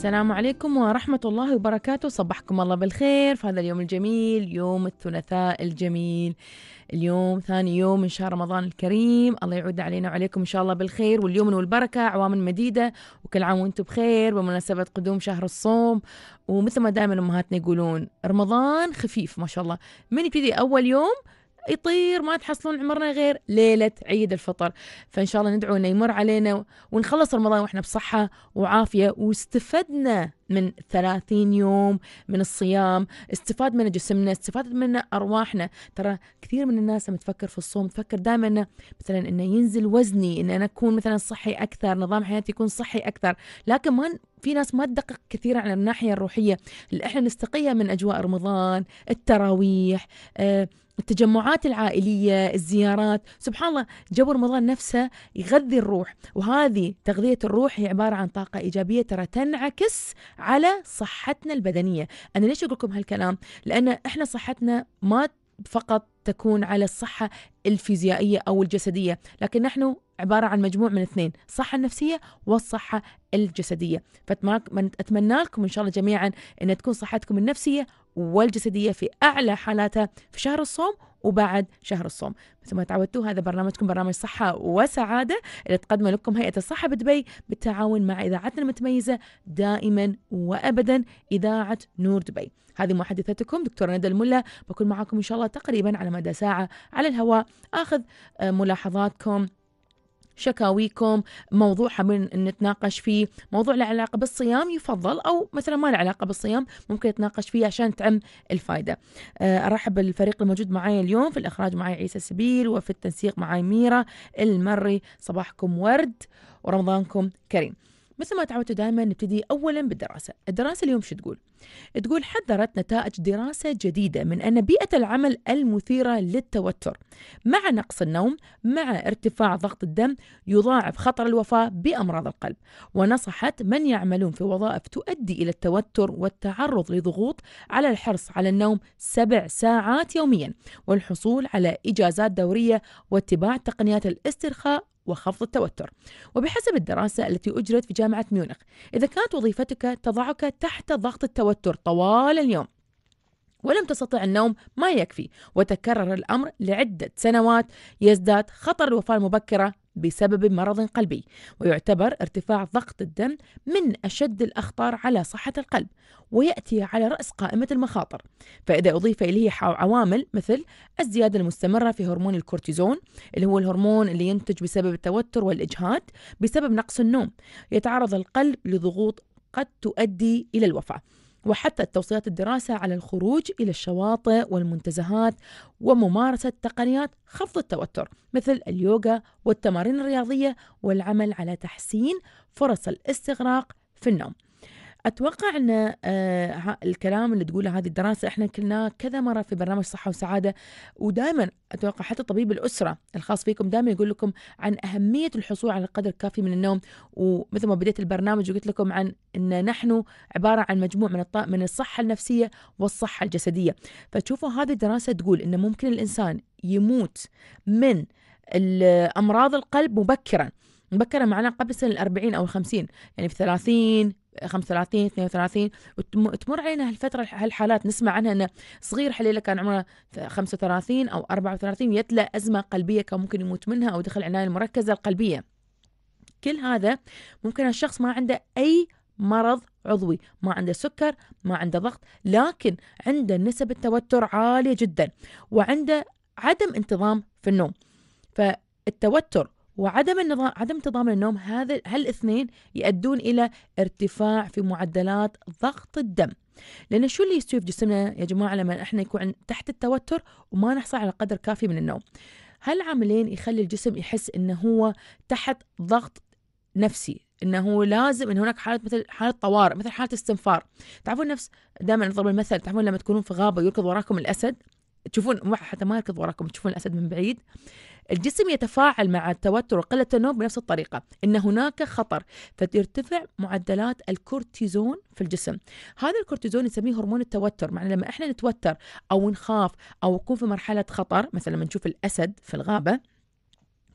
السلام عليكم ورحمة الله وبركاته صبحكم الله بالخير في هذا اليوم الجميل يوم الثلاثاء الجميل اليوم ثاني يوم من شهر رمضان الكريم الله يعود علينا وعليكم إن شاء الله بالخير واليمن والبركة أعوام مديدة وكل عام وأنتم بخير بمناسبة قدوم شهر الصوم ومثل ما دائما أمهاتنا يقولون رمضان خفيف ما شاء الله من يبتدي أول يوم يطير ما تحصلون عمرنا غير ليلة عيد الفطر فإن شاء الله ندعو أنه يمر علينا ونخلص رمضان وإحنا بصحة وعافية واستفدنا من 30 يوم من الصيام استفاد منه جسمنا استفاد منه أرواحنا ترى كثير من الناس لما تفكر في الصوم تفكر دائما أنه مثلا أنه ينزل وزني أن أنا أكون مثلا صحي أكثر نظام حياتي يكون صحي أكثر لكن ما في ناس ما تدقق كثيرا على الناحية الروحية اللي احنا نستقيها من أجواء رمضان التراويح آه التجمعات العائلية الزيارات سبحان الله جو رمضان نفسه يغذي الروح وهذه تغذية الروح هي عبارة عن طاقة إيجابية ترى تنعكس على صحتنا البدنية أنا ليش أقول لكم هالكلام لأن إحنا صحتنا ما فقط تكون على الصحة الفيزيائية أو الجسدية لكن نحن عبارة عن مجموع من اثنين الصحة النفسية والصحة الجسدية فأتمنى لكم إن شاء الله جميعا أن تكون صحتكم النفسية والجسدية في أعلى حالاتها في شهر الصوم وبعد شهر الصوم مثل ما تعودتوا هذا برنامجكم برنامج صحة وسعادة اللي تقدمه لكم هيئة الصحة بدبي بالتعاون مع إذاعتنا المتميزة دائما وأبدا إذاعة نور دبي هذه محدثتكم دكتورة ندى الملا بكون معاكم إن شاء الله تقريبا على مدى ساعة على الهواء آخذ آه، ملاحظاتكم شكاويكم موضوع حابين نتناقش فيه موضوع له علاقه بالصيام يفضل او مثلا ما له علاقه بالصيام ممكن نتناقش فيه عشان تعم الفائده آه، ارحب بالفريق الموجود معي اليوم في الاخراج معي عيسى سبيل وفي التنسيق معي ميرا المري صباحكم ورد ورمضانكم كريم مثل ما تعودتوا دائما نبتدي اولا بالدراسه، الدراسه اليوم شو تقول؟ تقول حذرت نتائج دراسه جديده من ان بيئه العمل المثيره للتوتر مع نقص النوم مع ارتفاع ضغط الدم يضاعف خطر الوفاه بامراض القلب، ونصحت من يعملون في وظائف تؤدي الى التوتر والتعرض لضغوط على الحرص على النوم سبع ساعات يوميا والحصول على اجازات دوريه واتباع تقنيات الاسترخاء وخفض التوتر وبحسب الدراسة التي أجرت في جامعة ميونخ إذا كانت وظيفتك تضعك تحت ضغط التوتر طوال اليوم ولم تستطع النوم ما يكفي وتكرر الأمر لعدة سنوات يزداد خطر الوفاة المبكرة بسبب مرض قلبي ويعتبر ارتفاع ضغط الدم من أشد الأخطار على صحة القلب ويأتي على رأس قائمة المخاطر فإذا أضيف إليه عوامل مثل الزيادة المستمرة في هرمون الكورتيزون اللي هو الهرمون اللي ينتج بسبب التوتر والإجهاد بسبب نقص النوم يتعرض القلب لضغوط قد تؤدي إلى الوفاة وحثت توصيات الدراسة على الخروج إلى الشواطئ والمنتزهات وممارسة تقنيات خفض التوتر مثل اليوغا والتمارين الرياضية والعمل على تحسين فرص الاستغراق في النوم اتوقع ان آه، الكلام اللي تقوله هذه الدراسه احنا كلناه كذا مره في برنامج صحه وسعاده ودائما اتوقع حتى طبيب الاسره الخاص فيكم دائما يقول لكم عن اهميه الحصول على قدر كافي من النوم ومثل ما بديت البرنامج وقلت لكم عن ان نحن عباره عن مجموع من من الصحه النفسيه والصحه الجسديه فتشوفوا هذه الدراسه تقول ان ممكن الانسان يموت من امراض القلب مبكرا مبكرا معنا قبل سن الأربعين أو الخمسين يعني في الثلاثين 35 32 وتمر علينا هالفتره هالحالات نسمع عنها انه صغير حليله كان عمره 35 او 34 يتلى ازمه قلبيه كان ممكن يموت منها او دخل العنايه المركزه القلبيه كل هذا ممكن الشخص ما عنده اي مرض عضوي ما عنده سكر ما عنده ضغط لكن عنده نسب التوتر عاليه جدا وعنده عدم انتظام في النوم فالتوتر وعدم النظام عدم تضامن النوم هذا هالاثنين يؤدون الى ارتفاع في معدلات ضغط الدم لان شو اللي يستوي في جسمنا يا جماعه لما احنا يكون تحت التوتر وما نحصل على قدر كافي من النوم هالعاملين يخلي الجسم يحس انه هو تحت ضغط نفسي انه لازم ان هناك حاله مثل حاله طوارئ مثل حاله استنفار تعرفون نفس دائما نضرب المثل تعرفون لما تكونون في غابه يركض وراكم الاسد تشوفون حتى ما يركض وراكم تشوفون الاسد من بعيد الجسم يتفاعل مع التوتر وقله النوم بنفس الطريقه ان هناك خطر فترتفع معدلات الكورتيزون في الجسم هذا الكورتيزون نسميه هرمون التوتر معنى لما احنا نتوتر او نخاف او نكون في مرحله خطر مثلا لما نشوف الاسد في الغابه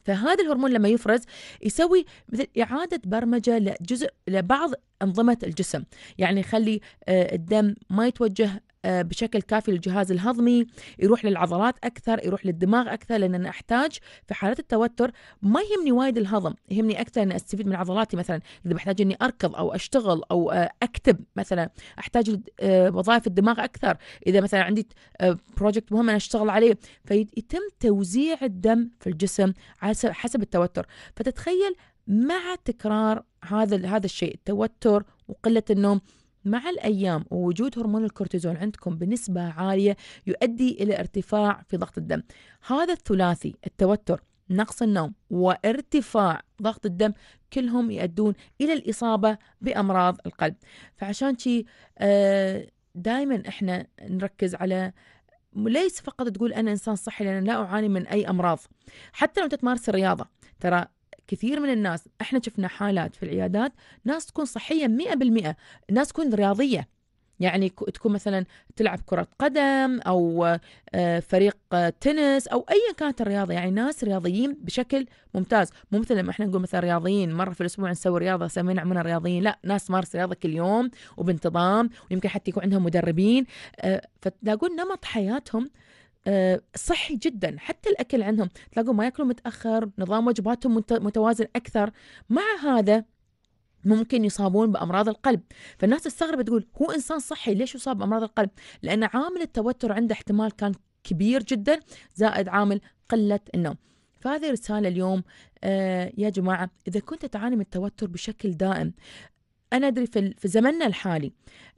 فهذا الهرمون لما يفرز يسوي مثل إعادة برمجة لجزء لبعض أنظمة الجسم يعني يخلي آه، الدم ما يتوجه آه، بشكل كافي للجهاز الهضمي يروح للعضلات اكثر يروح للدماغ اكثر لان انا احتاج في حالات التوتر ما يهمني وايد الهضم يهمني اكثر اني استفيد من عضلاتي مثلا اذا بحتاج اني اركض او اشتغل او آه، اكتب مثلا احتاج آه، وظائف الدماغ اكثر اذا مثلا عندي بروجكت مهم انا اشتغل عليه فيتم توزيع الدم في الجسم حسب التوتر فتتخيل مع تكرار هذا هذا الشيء التوتر وقله النوم مع الأيام ووجود هرمون الكورتيزون عندكم بنسبة عالية يؤدي إلى ارتفاع في ضغط الدم هذا الثلاثي التوتر نقص النوم وارتفاع ضغط الدم كلهم يؤدون إلى الإصابة بأمراض القلب فعشان شي آه، دائما إحنا نركز على ليس فقط تقول أنا إنسان صحي لأن لا أعاني من أي أمراض حتى لو تمارس الرياضة ترى كثير من الناس احنا شفنا حالات في العيادات ناس تكون صحيه 100% ناس تكون رياضيه يعني تكون مثلا تلعب كرة قدم أو آه، فريق آه، تنس أو أيا كانت الرياضة يعني ناس رياضيين بشكل ممتاز مو مثل لما احنا نقول مثلا رياضيين مرة في الأسبوع نسوي رياضة سمينا عمنا رياضيين لا ناس مارس رياضة كل يوم وبانتظام ويمكن حتى يكون عندهم مدربين آه، فتلاقون نمط حياتهم آه، صحي جدا حتى الاكل عندهم تلاقوا ما ياكلوا متاخر نظام وجباتهم متوازن اكثر مع هذا ممكن يصابون بامراض القلب فالناس تستغرب تقول هو انسان صحي ليش يصاب بامراض القلب لان عامل التوتر عنده احتمال كان كبير جدا زائد عامل قله النوم فهذه رسالة اليوم آه يا جماعة إذا كنت تعاني من التوتر بشكل دائم انا ادري في, في زمننا الحالي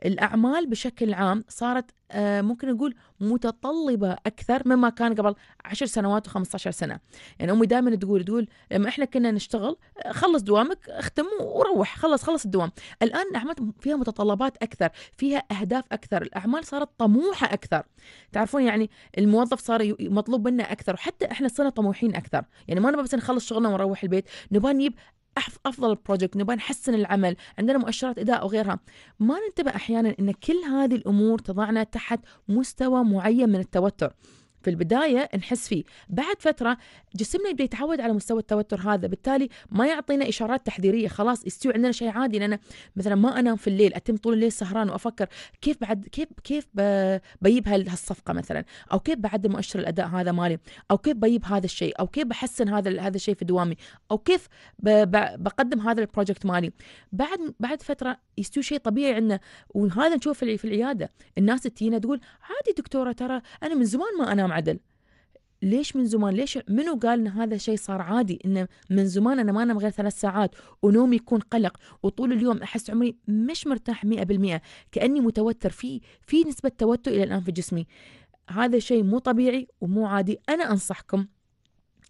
الاعمال بشكل عام صارت آه، ممكن نقول متطلبة أكثر مما كان قبل 10 سنوات و15 سنة يعني أمي دائما تقول تقول لما إحنا كنا نشتغل آه، خلص دوامك اختم وروح خلص خلص الدوام الآن الأعمال فيها متطلبات أكثر فيها أهداف أكثر الأعمال صارت طموحة أكثر تعرفون يعني الموظف صار مطلوب منا أكثر وحتى إحنا صرنا طموحين أكثر يعني ما نبغى بس نخلص شغلنا ونروح البيت نبغى نجيب افضل بروجكت نبغى نحسن العمل عندنا مؤشرات اداء وغيرها ما ننتبه احيانا ان كل هذه الامور تضعنا تحت مستوى معين من التوتر في البداية نحس فيه بعد فترة جسمنا يبدأ يتعود على مستوى التوتر هذا بالتالي ما يعطينا إشارات تحذيرية خلاص يستوي عندنا شيء عادي لأن مثلا ما أنام في الليل أتم طول الليل سهران وأفكر كيف بعد كيف كيف بجيب هالصفقة مثلا أو كيف بعد مؤشر الأداء هذا مالي أو كيف بجيب هذا الشيء أو كيف بحسن هذا هذا الشيء في دوامي أو كيف بقدم هذا البروجكت مالي بعد بعد فترة يستوي شيء طبيعي عندنا وهذا نشوفه في العيادة الناس تجينا تقول عادي دكتورة ترى أنا من زمان ما أنام نظام عدل ليش من زمان ليش منو قال ان هذا شيء صار عادي انه من زمان انا ما انام غير ثلاث ساعات ونومي يكون قلق وطول اليوم احس عمري مش مرتاح 100% كاني متوتر في في نسبه توتر الى الان في جسمي هذا شيء مو طبيعي ومو عادي انا انصحكم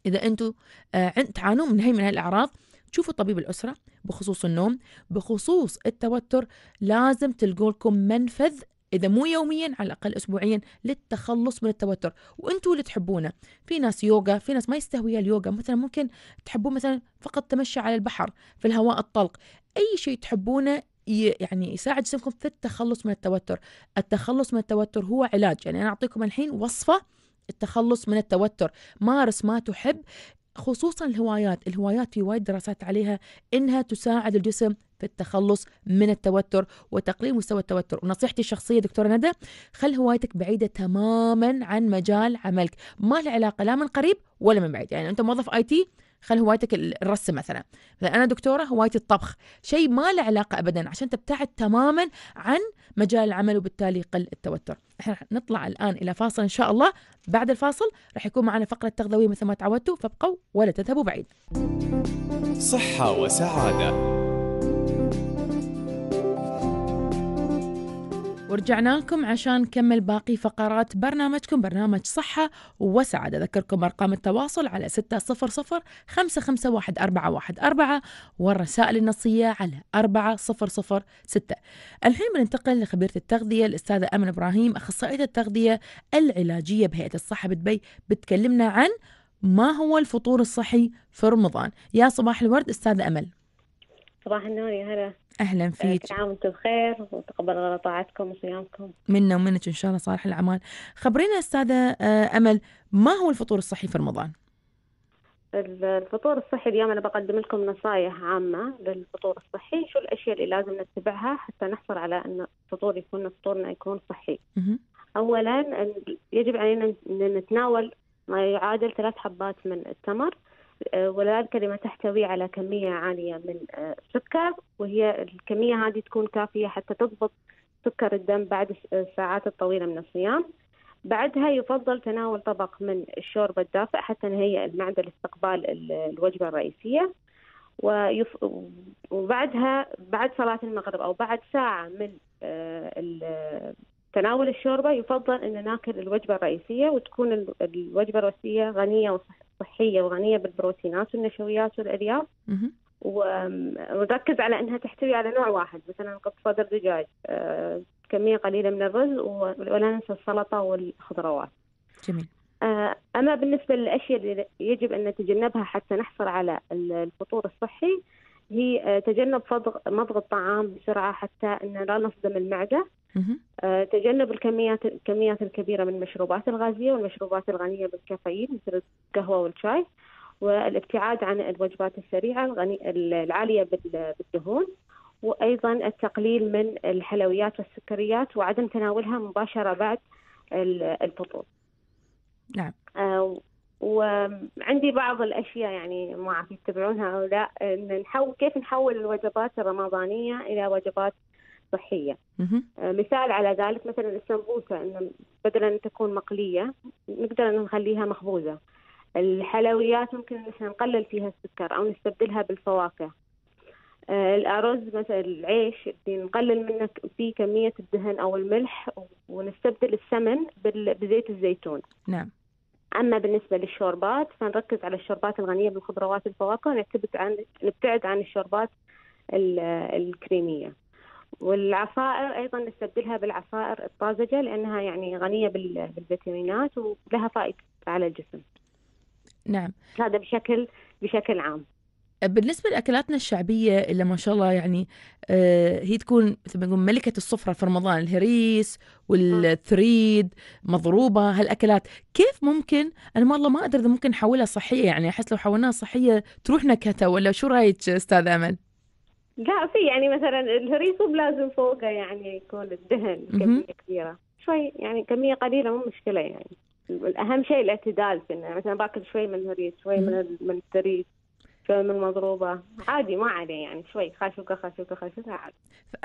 اذا انتم آه تعانون من هي من هالاعراض تشوفوا طبيب الأسرة بخصوص النوم بخصوص التوتر لازم تلقوا لكم منفذ إذا مو يوميا على الأقل أسبوعيا للتخلص من التوتر وأنتوا اللي تحبونه في ناس يوغا في ناس ما يستهوي اليوغا مثلا ممكن تحبون مثلا فقط تمشى على البحر في الهواء الطلق أي شيء تحبونه يعني يساعد جسمكم في التخلص من التوتر التخلص من التوتر هو علاج يعني أنا أعطيكم الحين وصفة التخلص من التوتر مارس ما تحب خصوصا الهوايات الهوايات في وايد دراسات عليها انها تساعد الجسم في التخلص من التوتر وتقليل مستوى التوتر ونصيحتي الشخصيه دكتوره ندى خل هوايتك بعيده تماما عن مجال عملك ما له علاقه لا من قريب ولا من بعيد يعني انت موظف اي تي خل هوايتك الرسم مثلا مثلا انا دكتوره هوايتي الطبخ شيء ما له علاقه ابدا عشان تبتعد تماما عن مجال العمل وبالتالي يقل التوتر احنا نطلع الان الى فاصل ان شاء الله بعد الفاصل راح يكون معنا فقره تغذويه مثل ما تعودتوا فابقوا ولا تذهبوا بعيد صحه وسعاده ورجعنا لكم عشان نكمل باقي فقرات برنامجكم برنامج صحة وسعادة أذكركم أرقام التواصل على أربعة 551 414 والرسائل النصية على ستة الحين بننتقل لخبيرة التغذية الأستاذة أمن إبراهيم أخصائية التغذية العلاجية بهيئة الصحة بدبي بتكلمنا عن ما هو الفطور الصحي في رمضان يا صباح الورد أستاذة أمل صباح النور يا هلا اهلا آه، فيك كل عام وانتم بخير وتقبل الله طاعتكم وصيامكم منا ومنك ان شاء الله صالح الاعمال خبرينا استاذه آه، امل ما هو الفطور الصحي في رمضان؟ الفطور الصحي اليوم انا بقدم لكم نصائح عامه للفطور الصحي شو الاشياء اللي لازم نتبعها حتى نحصل على ان الفطور يكون فطورنا يكون صحي اولا يجب علينا ان نتناول ما يعادل ثلاث حبات من التمر آه، ولا الكلمة تحتوي على كمية عالية من السكر آه، وهي الكمية هذه تكون كافية حتى تضبط سكر الدم بعد الساعات آه، الطويلة من الصيام بعدها يفضل تناول طبق من الشوربة الدافئ حتى نهيئ المعدة لاستقبال الوجبة الرئيسية ويف... وبعدها بعد صلاة المغرب أو بعد ساعة من تناول الشوربة يفضل أن ناكل الوجبة الرئيسية وتكون الوجبة الرئيسية غنية وصحية وغنية بالبروتينات والنشويات والألياف ونركز على أنها تحتوي على نوع واحد مثلا قط صدر دجاج آه، كمية قليلة من الرز ولا ننسى السلطة والخضروات جميل آه، أما بالنسبة للأشياء اللي يجب أن نتجنبها حتى نحصل على الفطور الصحي هي آه، تجنب مضغ الطعام بسرعة حتى أن لا نصدم المعدة آه، تجنب الكميات الكميات الكبيره من المشروبات الغازيه والمشروبات الغنيه بالكافيين مثل القهوه والشاي والابتعاد عن الوجبات السريعه الغني... العاليه بالدهون وايضا التقليل من الحلويات والسكريات وعدم تناولها مباشره بعد الفطور. نعم. آه وعندي بعض الاشياء يعني ما اعرف يتبعونها او لا ان نحول كيف نحول الوجبات الرمضانيه الى وجبات صحيه آه، مثال على ذلك مثلا السمبوسه بدلا ان تكون مقليه نقدر نخليها مخبوزه الحلويات ممكن احنا نقلل فيها السكر او نستبدلها بالفواكه آه، الارز مثلا العيش نقلل منه في كميه الدهن او الملح ونستبدل السمن بزيت الزيتون نعم اما بالنسبه للشوربات فنركز على الشوربات الغنيه بالخضروات والفواكه ونبتعد عن نبتعد عن الشوربات الكريميه والعصائر ايضا نستبدلها بالعصائر الطازجه لانها يعني غنيه بالفيتامينات ولها فائده على الجسم. نعم. هذا بشكل بشكل عام. بالنسبة لأكلاتنا الشعبية اللي ما شاء الله يعني آه، هي تكون مثل ما نقول ملكة السفرة في رمضان الهريس والثريد مضروبة هالأكلات كيف ممكن أنا والله ما أدري إذا ممكن نحولها صحية يعني أحس لو حولناها صحية تروح نكهتها ولا شو رأيك أستاذ أمل؟ لا في يعني مثلا الهريسو لازم فوقه يعني يكون الدهن كمية كبيرة شوي يعني كمية قليلة مو مشكلة يعني الأهم شيء الاعتدال في إنه مثلا باكل شوي من الهريس شوي من من التريس شوي من المضروبة عادي ما عليه يعني شوي خاشوكة خاشوكة خاشوكة عادي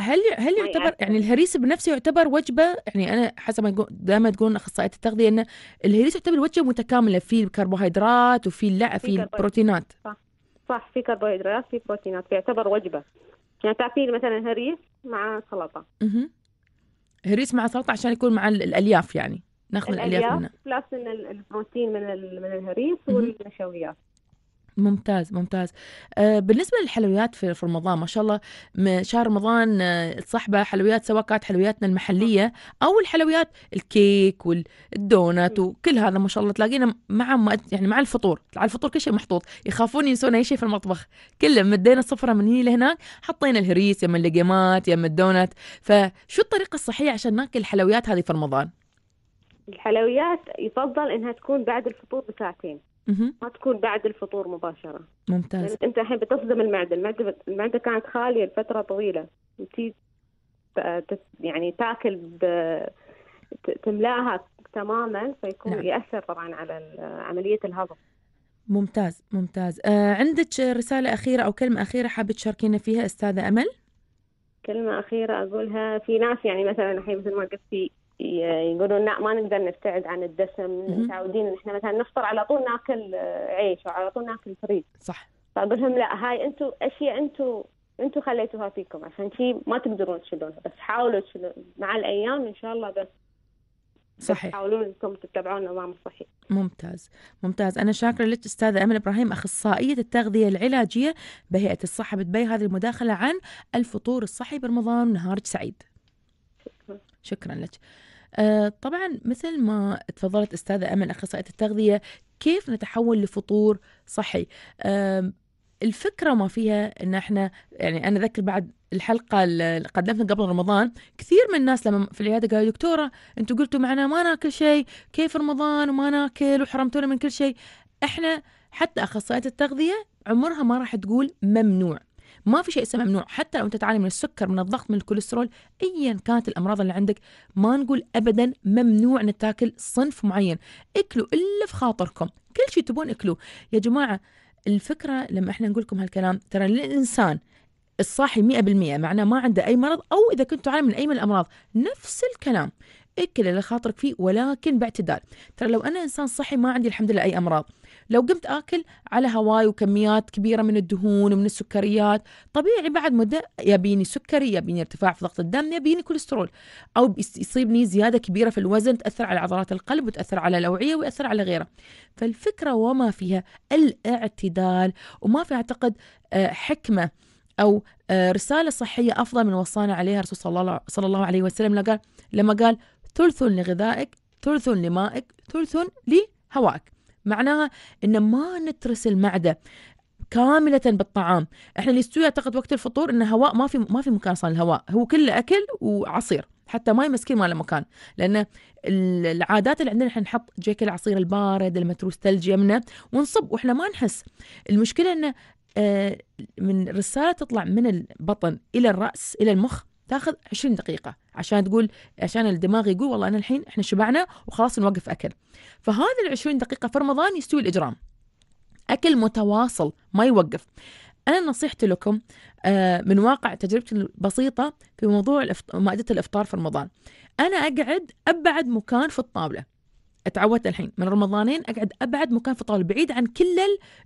هل هل يعتبر يعني الهريس بنفسه يعتبر وجبة يعني أنا حسب ما دائما تقول أخصائية التغذية إنه الهريس يعتبر وجبة متكاملة فيه كربوهيدرات وفيه لا فيه بروتينات صح صح في كربوهيدرات في بروتينات يعتبر وجبه يعني تعطيه مثلا هريس مع سلطه اها هريس مع سلطه عشان يكون مع الالياف يعني ناخذ الالياف, الألياف منه بلس من البروتين من من الهريس والنشويات ممتاز ممتاز آه، بالنسبه للحلويات في رمضان ما شاء الله شهر رمضان تصحبه آه، حلويات سواء كانت حلوياتنا المحليه او الحلويات الكيك والدونات وكل هذا ما شاء الله تلاقينا مع يعني مع الفطور على الفطور كل شيء محطوط يخافون ينسون اي شيء في المطبخ كله مدينا الصفرة من هنا لهناك حطينا الهريس يم اللقيمات يم الدونات فشو الطريقه الصحيه عشان ناكل الحلويات هذه في رمضان الحلويات يفضل انها تكون بعد الفطور بساعتين ما تكون بعد الفطور مباشرة ممتاز يعني أنت الحين بتصدم المعدة المعدة المعدة كانت خالية لفترة طويلة وتي يعني تاكل ب... تملاها تماما فيكون نعم. يأثر طبعا على عملية الهضم ممتاز ممتاز آه عندك رسالة أخيرة أو كلمة أخيرة حابة تشاركينا فيها أستاذة أمل؟ كلمة أخيرة أقولها في ناس يعني مثلا الحين مثل ما قلتي يقولون لا ما نقدر نبتعد عن الدسم متعودين ان احنا مثلا نفطر على طول ناكل عيش وعلى طول ناكل فريد صح فاقول لهم لا هاي انتم اشياء انتم انتم خليتوها فيكم عشان شيء ما تقدرون تشيلونها بس حاولوا تشيلون مع الايام ان شاء الله بس صحيح تحاولون انكم تتبعون النظام الصحي. ممتاز، ممتاز، انا شاكره لك استاذه امل ابراهيم اخصائيه التغذيه العلاجيه بهيئه الصحه بدبي هذه المداخله عن الفطور الصحي برمضان نهارك سعيد. شكرا لك آه، طبعا مثل ما تفضلت استاذه امل اخصائيه التغذيه كيف نتحول لفطور صحي الفكره ما فيها ان احنا يعني انا اذكر بعد الحلقه اللي قدمتها قبل رمضان كثير من الناس لما في العياده قالوا دكتوره انتم قلتوا معنا ما ناكل شيء كيف رمضان وما ناكل وحرمتونا من كل شيء احنا حتى اخصائيه التغذيه عمرها ما راح تقول ممنوع ما في شيء اسمه ممنوع حتى لو انت تعاني من السكر من الضغط من الكوليسترول ايا كانت الامراض اللي عندك ما نقول ابدا ممنوع تاكل صنف معين اكلوا الا في خاطركم كل شيء تبون اكلوه يا جماعه الفكره لما احنا نقول لكم هالكلام ترى للانسان الصاحي 100% معناه ما عنده اي مرض او اذا كنت تعاني من اي من الامراض نفس الكلام اكل اللي خاطرك فيه ولكن باعتدال ترى لو انا انسان صحي ما عندي الحمد لله اي امراض لو قمت اكل على هواي وكميات كبيره من الدهون ومن السكريات طبيعي بعد مده يبيني سكري يبيني ارتفاع في ضغط الدم يبيني كوليسترول او يصيبني زياده كبيره في الوزن تاثر على عضلات القلب وتاثر على الاوعيه ويأثر على غيره فالفكره وما فيها الاعتدال وما في اعتقد آه، حكمه او آه، رساله صحيه افضل من وصانا عليها الرسول صلى الله عليه وسلم لما قال لما قال ثلث لغذائك ثلث لمائك ثلث لهوائك معناها ان ما نترس المعده كاملة بالطعام، احنا اللي يستوي اعتقد وقت الفطور ان هواء ما في ما في مكان صار الهواء، هو كله اكل وعصير، حتى ماي مسكين ما له مكان، لان العادات اللي عندنا احنا نحط جيك العصير البارد المتروس ثلج يمنا ونصب واحنا ما نحس، المشكلة انه آه، من رسالة تطلع من البطن إلى الرأس إلى المخ تاخذ 20 دقيقة عشان تقول عشان الدماغ يقول والله أنا الحين إحنا شبعنا وخلاص نوقف أكل فهذه ال 20 دقيقة في رمضان يستوي الإجرام أكل متواصل ما يوقف أنا نصيحتي لكم آه، من واقع تجربتي البسيطة في موضوع مائدة الإفطار في رمضان أنا أقعد أبعد مكان في الطاولة اتعودت الحين من رمضانين اقعد ابعد مكان في الطاوله بعيد عن كل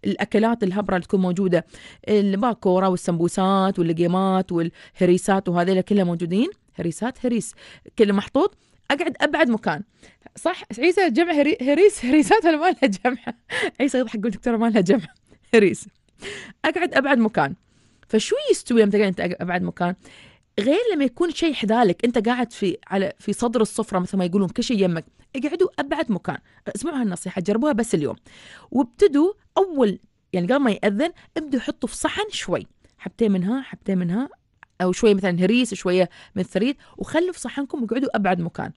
الاكلات الهبره اللي تكون موجوده الباكوره والسمبوسات واللقيمات والهريسات وهذيلا كلها موجودين هريسات هريس كله محطوط اقعد ابعد مكان صح عيسى جمع هري... هريس هريسات ولا ما لها جمع عيسى يضحك يقول دكتوره ما لها جمع هريس اقعد ابعد مكان فشو يستوي لما تقعد انت ابعد مكان غير لما يكون شيء حذالك انت قاعد في على في صدر السفره مثل ما يقولون كل شيء يمك اقعدوا ابعد مكان اسمعوا هالنصيحه جربوها بس اليوم وابتدوا اول يعني قبل ما ياذن ابدوا حطوا في صحن شوي حبتين منها حبتين منها او شويه مثلا هريس شويه من الثريد وخلوا في صحنكم وقعدوا ابعد مكان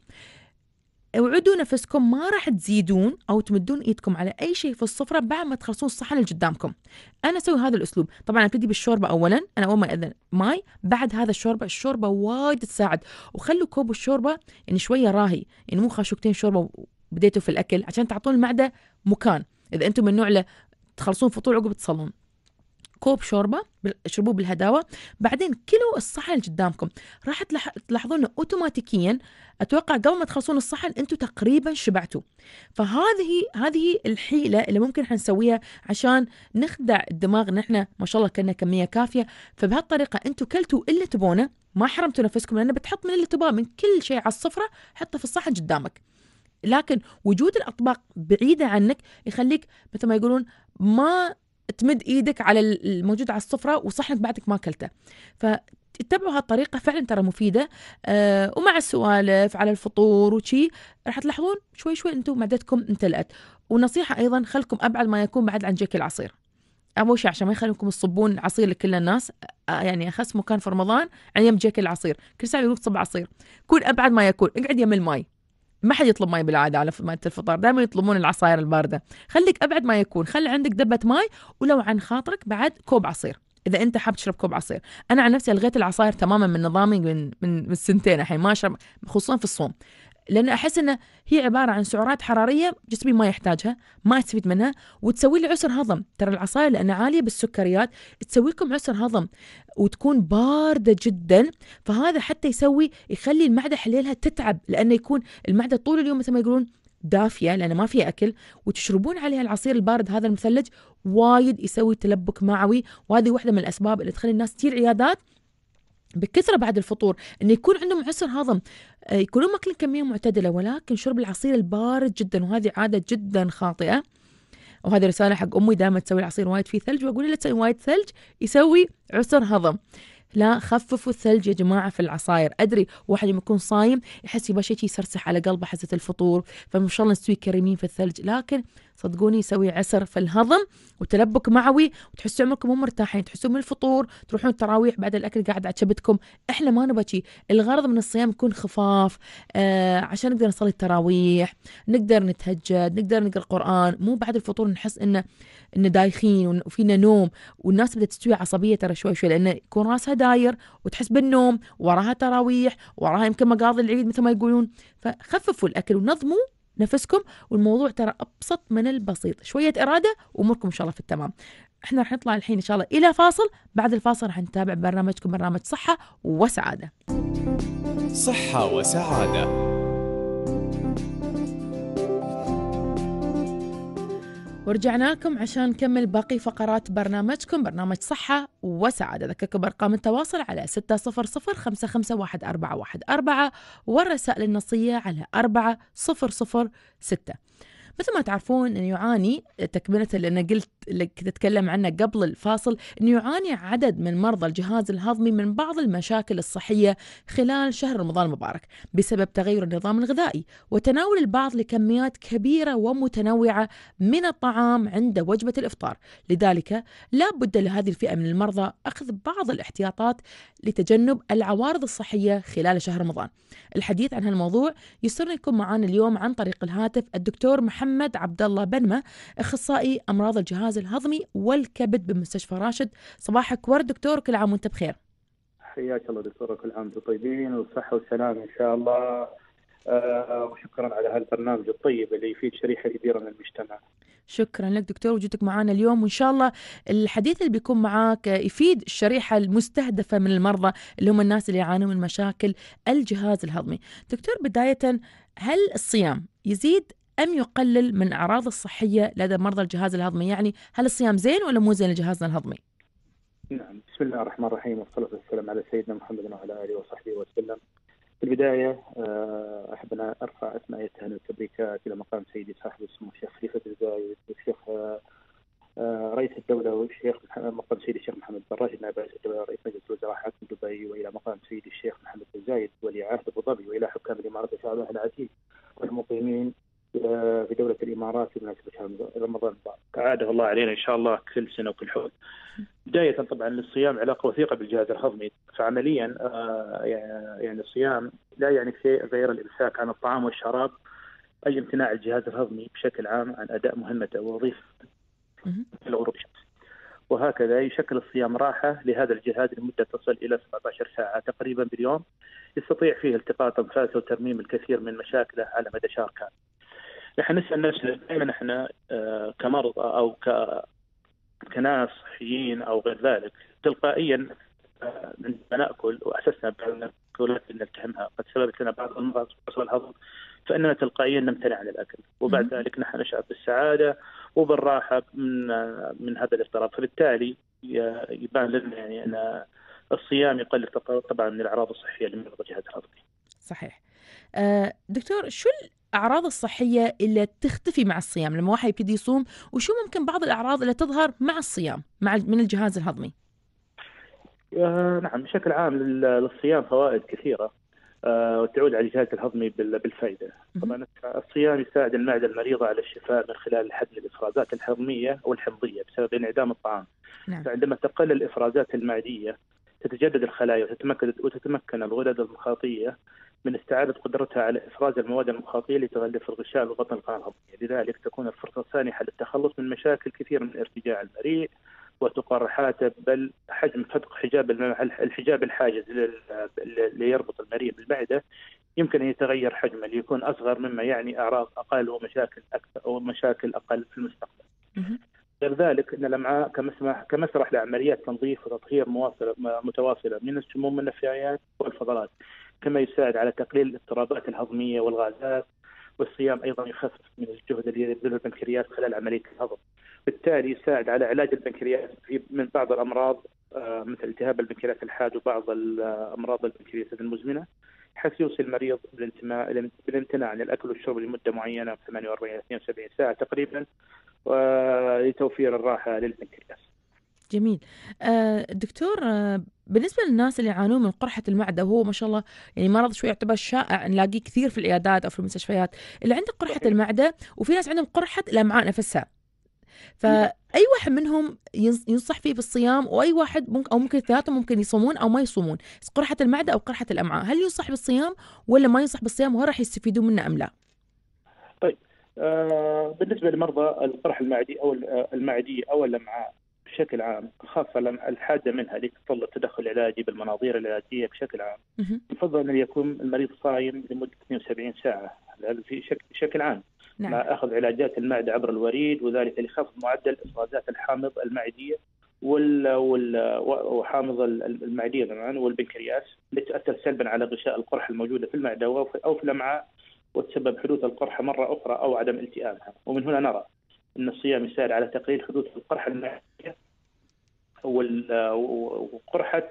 اوعدوا نفسكم ما راح تزيدون او تمدون ايدكم على اي شيء في السفره بعد ما تخلصون الصحن اللي قدامكم. انا اسوي هذا الاسلوب، طبعا ابتدي بالشوربه اولا، انا اول ما اذن ماي، بعد هذا الشوربه، الشوربه وايد تساعد، وخلوا كوب الشوربه يعني شويه راهي، يعني مو خاشوكتين شوربه وبديتوا في الاكل عشان تعطون المعده مكان، اذا انتم من نوع تخلصون فطور عقب تصلون. كوب شوربه اشربوه بالهداوه بعدين كلوا الصحن اللي قدامكم راح تلاحظون اوتوماتيكيا اتوقع قبل ما تخلصون الصحن انتم تقريبا شبعتوا فهذه هذه الحيله اللي ممكن احنا نسويها عشان نخدع الدماغ ان احنا ما شاء الله كنا كميه كافيه فبهالطريقه انتم كلتوا اللي تبونه ما حرمتوا نفسكم لان بتحط من اللي تباه من كل شيء على السفره حطه في الصحن قدامك لكن وجود الاطباق بعيده عنك يخليك مثل ما يقولون ما تمد ايدك على الموجود على السفره وصحنك بعدك ما اكلته ف اتبعوا هالطريقة فعلا ترى مفيدة أه ومع السوالف على الفطور وشي راح تلاحظون شوي شوي انتم معدتكم امتلأت ونصيحة أيضا خلكم أبعد ما يكون بعد عن جيك العصير أول شيء عشان ما يخليكم تصبون عصير لكل الناس أه يعني أخس مكان في رمضان عن يم جيك العصير كل ساعة يقولك صب عصير كون أبعد ما يكون اقعد يم الماي ما حد يطلب ماي بالعاده على مائده الفطار دائما يطلبون العصاير البارده خليك ابعد ما يكون خلي عندك دبه ماي ولو عن خاطرك بعد كوب عصير اذا انت حاب تشرب كوب عصير انا عن نفسي الغيت العصاير تماما من نظامي من من, من سنتين الحين ما اشرب خصوصا في الصوم لان احس انه هي عباره عن سعرات حراريه جسمي ما يحتاجها ما يستفيد منها وتسوي لي عسر هضم ترى العصايه لانها عاليه بالسكريات تسوي لكم عسر هضم وتكون بارده جدا فهذا حتى يسوي يخلي المعده حليلها تتعب لانه يكون المعده طول اليوم مثل ما يقولون دافيه لانه ما فيها اكل وتشربون عليها العصير البارد هذا المثلج وايد يسوي تلبك معوي وهذه واحده من الاسباب اللي تخلي الناس تصير عيادات بكثرة بعد الفطور انه يكون عندهم عسر هضم آه، يكونون ماكلين كمية معتدلة ولكن شرب العصير البارد جدا وهذه عادة جدا خاطئة وهذه رسالة حق أمي دائما تسوي العصير وايد فيه ثلج وأقول لها تسوي وايد ثلج يسوي عسر هضم لا خففوا الثلج يا جماعة في العصاير أدري واحد لما يكون صايم يحس يبغى شيء يسرسح على قلبه حزة الفطور فما شاء الله نسوي كريمين في الثلج لكن صدقوني يسوي عسر في الهضم وتلبك معوي وتحسوا عمركم مو مرتاحين تحسوا من الفطور تروحون التراويح بعد الاكل قاعد على شبتكم احنا ما نبكي الغرض من الصيام يكون خفاف آه عشان نقدر نصلي التراويح نقدر نتهجد نقدر نقرا قران مو بعد الفطور نحس انه انه دايخين وفينا نوم والناس بدها تستوي عصبيه ترى شوي شوي لان يكون راسها داير وتحس بالنوم وراها تراويح وراها يمكن مقاضي العيد مثل ما يقولون فخففوا الاكل ونظموا نفسكم والموضوع ترى ابسط من البسيط شويه اراده واموركم ان شاء الله في التمام احنا راح نطلع الحين ان شاء الله الى فاصل بعد الفاصل راح نتابع برنامجكم برنامج صحه وسعاده صحه وسعاده ورجعنا لكم عشان نكمل باقي فقرات برنامجكم برنامج صحة وسعادة أذكركم بأرقام التواصل على 600 والرسائل النصية على 4006 مثل ما تعرفون انه يعاني تكمله اللي انا قلت اللي كنت اتكلم عنه قبل الفاصل انه يعاني عدد من مرضى الجهاز الهضمي من بعض المشاكل الصحيه خلال شهر رمضان المبارك بسبب تغير النظام الغذائي وتناول البعض لكميات كبيره ومتنوعه من الطعام عند وجبه الافطار لذلك لا بد لهذه الفئه من المرضى اخذ بعض الاحتياطات لتجنب العوارض الصحيه خلال شهر رمضان الحديث عن هالموضوع يسرني يكون معنا اليوم عن طريق الهاتف الدكتور محمد محمد عبد الله بنمه اخصائي امراض الجهاز الهضمي والكبد بمستشفى راشد صباحك ورد دكتور كل عام وانت بخير حياك الله دكتور كل عام وانتم طيبين وصحه وسلامه ان شاء الله آه وشكرا على هالبرنامج الطيب اللي يفيد شريحه كبيره من المجتمع. شكرا لك دكتور وجودك معنا اليوم وان شاء الله الحديث اللي بيكون معاك يفيد الشريحه المستهدفه من المرضى اللي هم الناس اللي يعانون من مشاكل الجهاز الهضمي. دكتور بدايه هل الصيام يزيد أم يقلل من أعراض الصحية لدى مرضى الجهاز الهضمي يعني هل الصيام زين ولا مو زين لجهازنا الهضمي؟ نعم بسم الله الرحمن الرحيم والصلاة والسلام على سيدنا محمد وعلى آله وصحبه وسلم في البداية آه، أحب أن أرفع أسماء التهاني والتبريكات إلى مقام سيدي صاحب السمو الشيخ خليفة الزايد والشيخ آه، آه، رئيس الدولة والشيخ مقام سيدي الشيخ محمد بن راشد نائب رئيس الدولة رئيس مجلس الوزراء حاكم دبي وإلى مقام سيدي الشيخ محمد بن زايد ولي عهد أبو ظبي وإلى حكام الإمارات الشعبية العزيز والمقيمين آه، في دولة الإمارات بمناسبة رمضان المبارك أعاده الله علينا إن شاء الله كل سنة وكل حول بداية طبعا للصيام علاقة وثيقة بالجهاز الهضمي فعمليا آه، يعني الصيام لا يعني شيء غير الإمساك عن الطعام والشراب أي امتناع الجهاز الهضمي بشكل عام عن أداء مهمته ووظيفته الغروب وهكذا يشكل الصيام راحة لهذا الجهاز لمدة تصل إلى 17 ساعة تقريبا باليوم يستطيع فيه التقاط أنفاسه وترميم الكثير من مشاكله على مدى شهر كامل. نحن نسال نفسنا دائما احنا آه، كمرضى او ك كناس صحيين او غير ذلك تلقائيا آه، عندما ناكل واسسنا بالمأكولات اللي نلتهمها قد سببت لنا بعض الامراض الهضم فاننا تلقائيا نمتنع عن الاكل وبعد ذلك نحن نشعر بالسعاده وبالراحه من آه، من هذا الاضطراب فبالتالي يبان لنا يعني ان الصيام يقلل طبعا من الاعراض الصحيه من الجهاز الهضمي. صحيح. دكتور شو الاعراض الصحيه اللي تختفي مع الصيام لما واحد يبتدي يصوم وشو ممكن بعض الاعراض اللي تظهر مع الصيام مع من الجهاز الهضمي آه نعم بشكل عام للصيام فوائد كثيره آه، وتعود على الجهاز الهضمي بالفائده طبعا الصيام يساعد المعده المريضه على الشفاء من خلال حد الافرازات الهضميه والحمضيه بسبب انعدام الطعام نعم. فعندما تقل الافرازات المعديه تتجدد الخلايا وتتمكن وتتمكن الغدد المخاطيه من استعادة قدرتها على إفراز المواد المخاطية لتغلف الغشاء ببطن القناة الهضمية لذلك تكون الفرصة سانحة للتخلص من مشاكل كثيرة من ارتجاع المريء وتقرحاته بل حجم فتق حجاب الحجاب الحاجز اللي يربط المريء بالمعدة يمكن أن يتغير حجمه ليكون أصغر مما يعني أعراض أقل ومشاكل أكثر أو مشاكل أقل في المستقبل. غير ذلك ان الامعاء كمسمح كمسرح لعمليات تنظيف وتطهير مواصله متواصله من السموم النفايات والفضلات، كما يساعد على تقليل الاضطرابات الهضميه والغازات والصيام ايضا يخفف من الجهد الذي يبذله البنكرياس خلال عمليه الهضم. بالتالي يساعد على علاج البنكرياس من بعض الامراض آه، مثل التهاب البنكرياس الحاد وبعض الامراض آه، البنكرياس المزمنه حيث يوصي المريض بالامتناع عن الاكل والشرب لمده معينه 48 الى 72 ساعه تقريبا لتوفير الراحه للبنكرياس. جميل آه، دكتور آه، بالنسبه للناس اللي يعانون من قرحه المعده وهو ما شاء الله يعني مرض شوي يعتبر شائع نلاقيه كثير في العيادات او في المستشفيات اللي عنده قرحه المعده وفي ناس عندهم قرحه الامعاء نفسها فاي نعم. واحد منهم ينصح فيه بالصيام واي واحد ممكن او ممكن ثلاثه ممكن يصومون او ما يصومون قرحه المعده او قرحه الامعاء هل ينصح بالصيام ولا ما ينصح بالصيام وهل راح يستفيدون منه ام لا طيب آه بالنسبه لمرضى القرح المعدي او آه، المعدي او الامعاء بشكل عام خاصة الحاجة منها اللي تتطلب تدخل علاجي بالمناظير العلاجية بشكل عام يفضل أن يكون المريض صايم لمدة 72 ساعة في بشكل عام نعم. مع أخذ علاجات المعدة عبر الوريد وذلك لخفض معدل إفرازات الحامض المعدية وال وال وحامض المعدية طبعا والبنكرياس اللي تؤثر سلبا على غشاء القرح الموجودة في المعدة أو في الأمعاء وتسبب حدوث القرحة مرة أخرى أو عدم التئامها ومن هنا نرى ان الصيام يساعد على تقليل حدوث القرحه المعديه وقرحه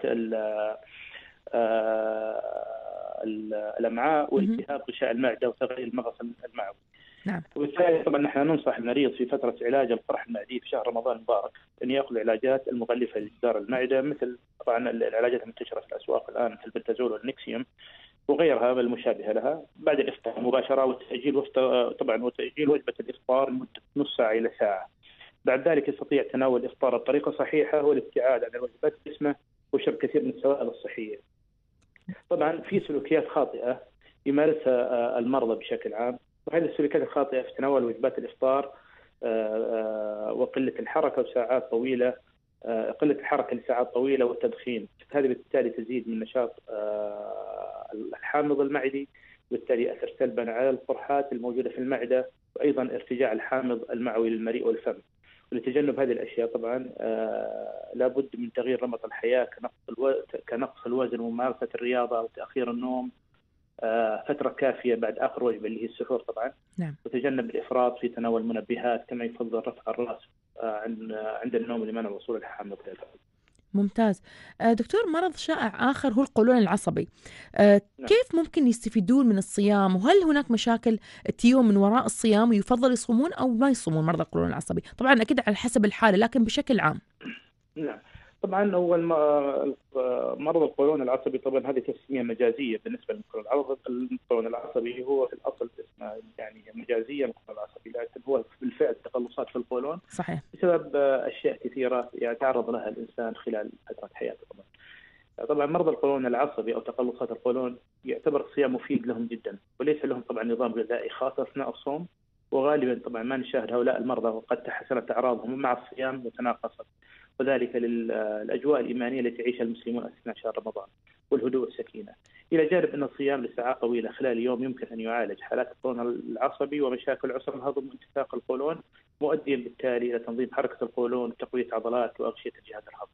آه، الامعاء والتهاب غشاء المعده وتغيير المغص المعوي. نعم. وبالتالي طبعا نحن ننصح المريض في فتره علاج القرح المعدي في شهر رمضان المبارك ان ياخذ العلاجات المغلفه لجدار المعده مثل طبعا العلاجات المنتشره في الاسواق الان مثل البنتازول والنكسيوم وغيرها المشابهه لها بعد الافطار مباشره وتاجيل وفت... طبعا وتاجيل وجبه الافطار لمده نص ساعه الى ساعه. بعد ذلك يستطيع تناول الافطار بطريقه صحيحه والابتعاد عن الوجبات الدسمه وشرب كثير من السوائل الصحيه. طبعا في سلوكيات خاطئه يمارسها آه، المرضى بشكل عام وهذه السلوكيات الخاطئه في تناول وجبات الافطار آه، آه، وقله الحركه وساعات طويله قله الحركه لساعات طويله والتدخين هذه بالتالي تزيد من نشاط الحامض المعدي وبالتالي أثر سلبا على القرحات الموجودة في المعدة وأيضا ارتجاع الحامض المعوي للمريء والفم ولتجنب هذه الاشياء طبعا آه لابد من تغيير نمط الحياه كنقص كنقص الوزن وممارسه الرياضه وتاخير النوم آه فتره كافيه بعد اخر وجبه اللي هي السحور طبعا نعم. وتجنب الافراط في تناول المنبهات كما يفضل رفع الراس آه عن عند النوم لمنع وصول الحامض ممتاز آه، دكتور مرض شائع آخر هو القولون العصبي آه، نعم. كيف ممكن يستفيدون من الصيام وهل هناك مشاكل تيوم من وراء الصيام ويفضل يصومون أو ما يصومون مرضى القولون العصبي طبعا أكيد على حسب الحالة لكن بشكل عام نعم طبعا هو مرض القولون العصبي طبعا هذه تسميه مجازيه بالنسبه للقولون القولون العصبي هو في الاصل يعني مجازيه القولون العصبي لكن هو بالفعل تقلصات في القولون صحيح بسبب اشياء كثيره يتعرض يعني لها الانسان خلال فتره حياته طبعا. طبعا مرضى القولون العصبي او تقلصات القولون يعتبر الصيام مفيد لهم جدا وليس لهم طبعا نظام غذائي خاص اثناء الصوم وغالبا طبعا ما نشاهد هؤلاء المرضى وقد تحسنت اعراضهم مع الصيام وتناقصت وذلك للأجواء الإيمانية التي يعيشها المسلمون أثناء شهر رمضان والهدوء والسكينة إلى جانب أن الصيام لساعات طويلة خلال اليوم يمكن أن يعالج حالات القولون العصبي ومشاكل عسر الهضم وانتفاخ القولون مؤديا بالتالي إلى تنظيم حركة القولون وتقوية عضلات وأغشية الجهاز الهضمي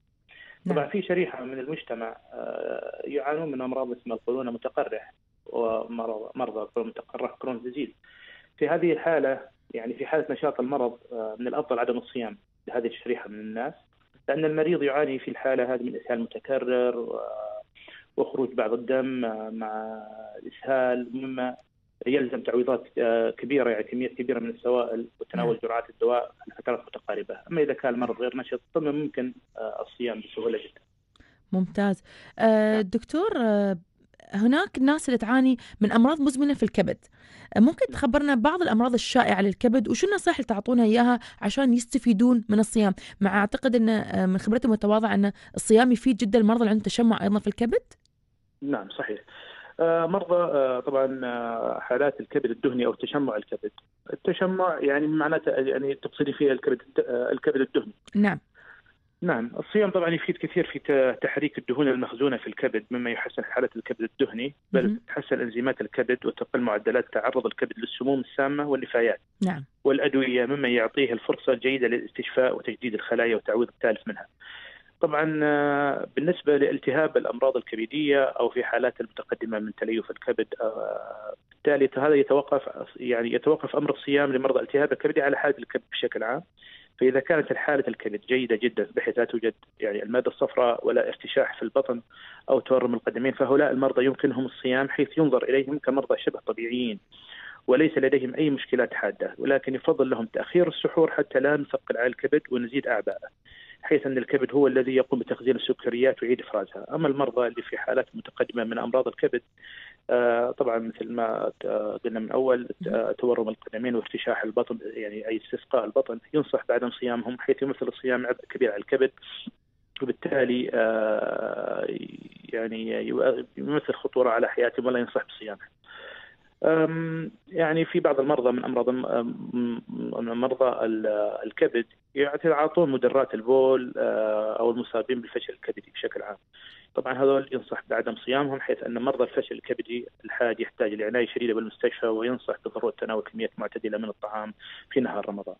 نعم. طبعا في شريحة من المجتمع آه، يعانون من أمراض اسمها القولون المتقرح ومرضى القولون المتقرح كرون ديزيز في هذه الحالة يعني في حالة نشاط المرض آه، من الأفضل عدم الصيام لهذه الشريحة من الناس لأن المريض يعاني في الحالة هذه من إسهال متكرر وخروج بعض الدم آه، مع الإسهال مما يلزم تعويضات آه، كبيره يعني كميات كبيره من السوائل وتناول نعم. جرعات الدواء لفترات متقاربه، اما اذا كان المرض غير نشط فممكن آه، الصيام بسهوله جدا. ممتاز. نعم. دكتور هناك الناس اللي تعاني من امراض مزمنه في الكبد ممكن تخبرنا بعض الامراض الشائعه للكبد وشو النصائح اللي تعطونا اياها عشان يستفيدون من الصيام مع اعتقد ان آه، من خبرتي المتواضعه ان الصيام يفيد جدا المرضى اللي عندهم تشمع ايضا في الكبد نعم صحيح آه، مرضى آه، طبعا حالات الكبد الدهني او تشمع الكبد التشمع يعني معناته يعني تقصدي فيها الكبد الكبد الدهني نعم نعم الصيام طبعا يفيد كثير في تحريك الدهون المخزونه في الكبد مما يحسن حاله الكبد الدهني بل تحسن انزيمات الكبد وتقل معدلات تعرض الكبد للسموم السامه والنفايات نعم والادويه مما يعطيه الفرصه الجيده للاستشفاء وتجديد الخلايا وتعويض التالف منها طبعا آه، بالنسبه لالتهاب الامراض الكبديه او في حالات المتقدمه من تليف الكبد آه، بالتالي هذا يتوقف يعني يتوقف امر الصيام لمرضى التهاب الكبدي على حاله الكبد بشكل عام فاذا كانت الحاله الكبد جيده جدا بحيث لا توجد يعني الماده الصفراء ولا ارتشاح في البطن او تورم القدمين فهؤلاء المرضى يمكنهم الصيام حيث ينظر اليهم كمرضى شبه طبيعيين وليس لديهم أي مشكلات حادة ولكن يفضل لهم تأخير السحور حتى لا نثقل على الكبد ونزيد أعباءه حيث أن الكبد هو الذي يقوم بتخزين السكريات ويعيد إفرازها أما المرضى اللي في حالات متقدمة من أمراض الكبد آه، طبعا مثل ما قلنا من أول آه، تورم القدمين وارتشاح البطن يعني أي استسقاء البطن ينصح بعدم صيامهم حيث يمثل الصيام عبء كبير على الكبد وبالتالي آه، يعني يمثل خطورة على حياتهم ولا ينصح بصيامها يعني في بعض المرضى من امراض من مرضى الكبد يعطون مدرات البول آه، او المصابين بالفشل الكبدي بشكل عام. طبعا هذول ينصح بعدم صيامهم حيث ان مرضى الفشل الكبدي الحاد يحتاج لعنايه شديده بالمستشفى وينصح بضروره تناول كميات معتدله من الطعام في نهار رمضان.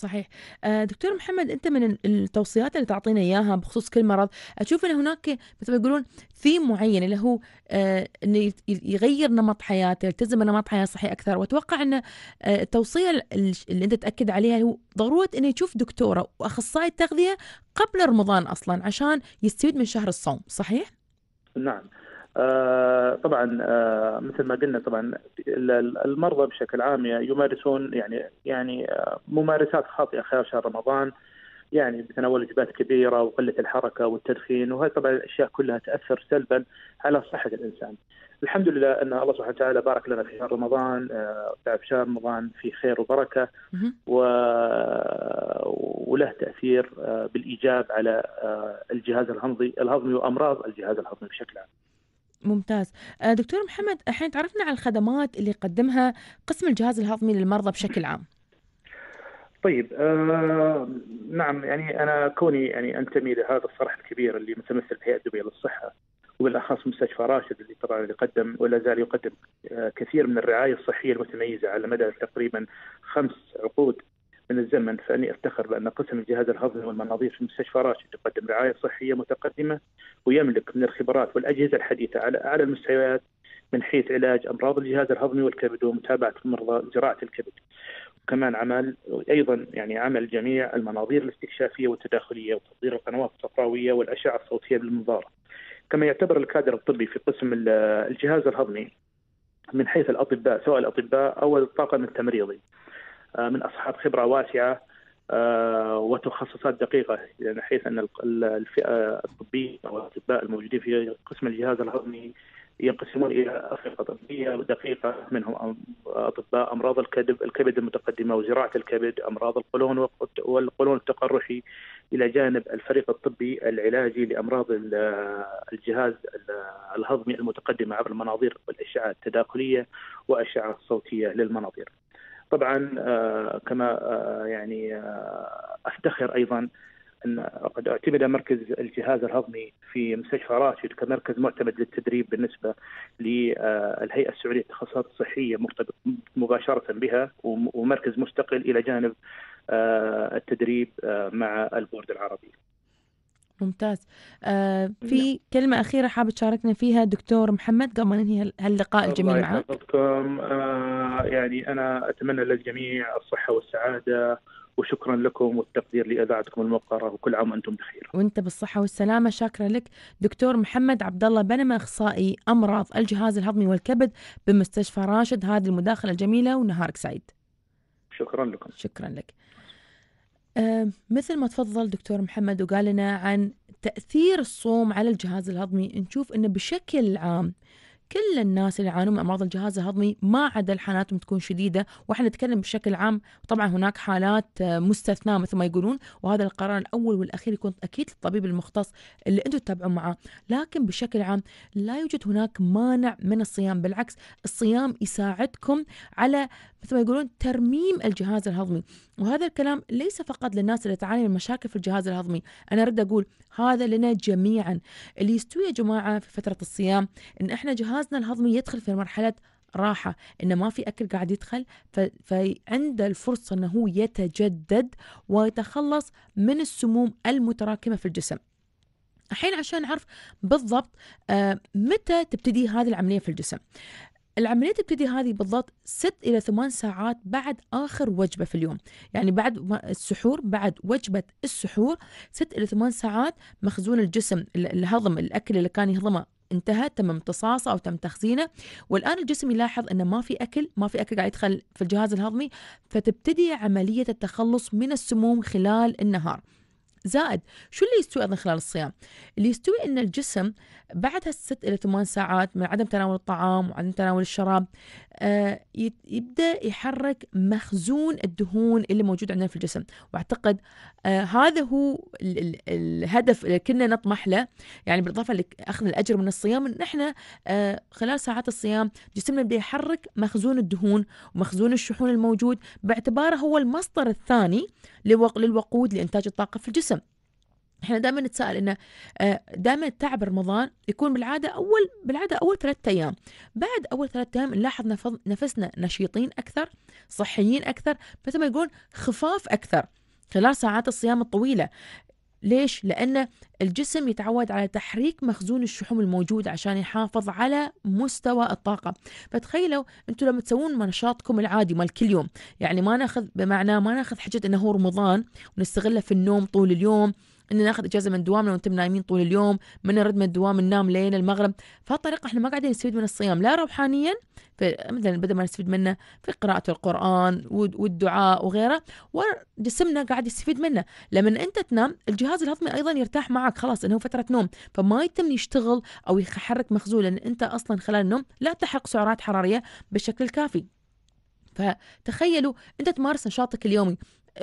صحيح آه، دكتور محمد انت من التوصيات اللي تعطينا اياها بخصوص كل مرض اشوف ان هناك مثل ما يقولون ثيم معين اللي هو آه، انه يغير نمط حياته يلتزم بنمط حياه صحي اكثر واتوقع ان آه، التوصيه اللي انت تاكد عليها هو ضروره انه يشوف دكتوره واخصائي التغذيه قبل رمضان اصلا عشان يستفيد من شهر الصوم صحيح نعم آه، طبعا آه، مثل ما قلنا طبعا المرضى بشكل عام يمارسون يعني يعني آه، ممارسات خاطئه خلال شهر رمضان يعني بتناول وجبات كبيره وقله الحركه والتدخين وهذه طبعا الاشياء كلها تاثر سلبا على صحه الانسان. الحمد لله ان الله سبحانه وتعالى بارك لنا في شهر رمضان في شهر رمضان في خير وبركه و... وله تاثير بالايجاب على الجهاز الهضمي الهضمي وامراض الجهاز الهضمي بشكل عام. ممتاز آه، دكتور محمد الحين تعرفنا على الخدمات اللي يقدمها قسم الجهاز الهضمي للمرضى بشكل عام طيب آه نعم يعني انا كوني يعني انتمي لهذا الصرح الكبير اللي متمثل في هيئه دبي للصحه وبالاخص مستشفى راشد اللي طبعا يقدم ولا زال يقدم آه كثير من الرعايه الصحيه المتميزه على مدى تقريبا خمس عقود من الزمن فاني افتخر بان قسم الجهاز الهضمي والمناظير في مستشفى راشد يقدم رعايه صحيه متقدمه ويملك من الخبرات والاجهزه الحديثه على اعلى المستويات من حيث علاج امراض الجهاز الهضمي والكبد ومتابعه المرضى زراعه الكبد. وكمان عمل ايضا يعني عمل جميع المناظير الاستكشافيه والتداخليه وتطوير القنوات الصفراويه والاشعه الصوتيه للمنظار. كما يعتبر الكادر الطبي في قسم الجهاز الهضمي من حيث الاطباء سواء الاطباء او الطاقم التمريضي. آه، من اصحاب خبره واسعه آه، وتخصصات دقيقه يعني حيث ان الفئه الطبيه والاطباء الموجودين في قسم الجهاز الهضمي ينقسمون الى اخطه طبيه دقيقه منهم اطباء امراض الكبد الكبد المتقدمه وزراعه الكبد، امراض القولون والقولون التقرحي الى جانب الفريق الطبي العلاجي لامراض الجهاز الهضمي المتقدمه عبر المناظير والاشعه التداخليه واشعه صوتيه للمناظير. طبعا آه، كما آه، يعني آه، افتخر ايضا ان قد اعتمد مركز الجهاز الهضمي في مستشفى راشد كمركز معتمد للتدريب بالنسبه للهيئه السعوديه للتخصصات الصحيه مرتبط مباشره بها ومركز مستقل الى جانب التدريب مع البورد العربي. ممتاز آه في نعم. كلمة أخيرة حابة تشاركنا فيها دكتور محمد قبل ما ننهي هاللقاء الجميل معك آه يعني أنا أتمنى للجميع الصحة والسعادة وشكرا لكم والتقدير لاذاعتكم الموقره وكل عام وانتم بخير. وانت بالصحه والسلامه شاكره لك دكتور محمد عبد الله بنما اخصائي امراض الجهاز الهضمي والكبد بمستشفى راشد هذه المداخله الجميله ونهارك سعيد. شكرا لكم. شكرا لك. مثل ما تفضل دكتور محمد وقال لنا عن تأثير الصوم على الجهاز الهضمي نشوف أنه بشكل عام كل الناس اللي يعانون من امراض الجهاز الهضمي ما عدا حالاتهم تكون شديده واحنا نتكلم بشكل عام طبعا هناك حالات آه، مستثناه مثل ما يقولون وهذا القرار الاول والاخير يكون اكيد للطبيب المختص اللي انتم تتابعون معاه لكن بشكل عام لا يوجد هناك مانع من الصيام بالعكس الصيام يساعدكم على مثل ما يقولون ترميم الجهاز الهضمي وهذا الكلام ليس فقط للناس اللي تعاني من مشاكل في الجهاز الهضمي انا اريد اقول هذا لنا جميعا اللي يستوي يا جماعه في فتره الصيام ان احنا جهازنا الهضمي يدخل في مرحله راحة إنه ما في أكل قاعد يدخل ف... فعنده الفرصة أنه هو يتجدد ويتخلص من السموم المتراكمة في الجسم الحين عشان نعرف بالضبط آه، متى تبتدي هذه العملية في الجسم العملية تبتدي هذه بالضبط ست إلى ثمان ساعات بعد آخر وجبة في اليوم يعني بعد السحور بعد وجبة السحور ست إلى ثمان ساعات مخزون الجسم الهضم الأكل اللي كان يهضمه انتهى تم امتصاصه او تم تخزينه والان الجسم يلاحظ انه ما في اكل ما في اكل قاعد يدخل في الجهاز الهضمي فتبتدي عمليه التخلص من السموم خلال النهار زائد شو اللي يستوي ايضا خلال الصيام؟ اللي يستوي ان الجسم بعد هالست الى ثمان ساعات من عدم تناول الطعام وعدم تناول الشراب آه، يبدا يحرك مخزون الدهون اللي موجود عندنا في الجسم، واعتقد آه، هذا هو الهدف اللي كنا نطمح له يعني بالاضافه لاخذ الاجر من الصيام ان احنا آه، خلال ساعات الصيام جسمنا بدا يحرك مخزون الدهون ومخزون الشحون الموجود باعتباره هو المصدر الثاني للوقود لانتاج الطاقه في الجسم. احنا دائما نتساءل انه آه، دائما التعب رمضان يكون بالعاده اول بالعاده اول ثلاثة ايام بعد اول ثلاثة ايام نلاحظ نفسنا نشيطين اكثر صحيين اكثر مثل ما يقول خفاف اكثر خلال ساعات الصيام الطويله ليش؟ لأن الجسم يتعود على تحريك مخزون الشحوم الموجود عشان يحافظ على مستوى الطاقة، فتخيلوا أنتم لما تسوون نشاطكم العادي مال كل يوم، يعني ما ناخذ بمعنى ما ناخذ حجة أنه هو رمضان ونستغله في النوم طول اليوم ان ناخذ اجازه من دوامنا وانتم نايمين طول اليوم من نرد من الدوام ننام لين المغرب فهالطريقه احنا ما قاعدين نستفيد من الصيام لا روحانيا مثلا بدل ما نستفيد منه في قراءه القران والدعاء وغيره وجسمنا قاعد يستفيد منه لما انت تنام الجهاز الهضمي ايضا يرتاح معك خلاص انه فتره نوم فما يتم يشتغل او يحرك مخزون لان انت اصلا خلال النوم لا تحرق سعرات حراريه بالشكل الكافي فتخيلوا انت تمارس نشاطك اليومي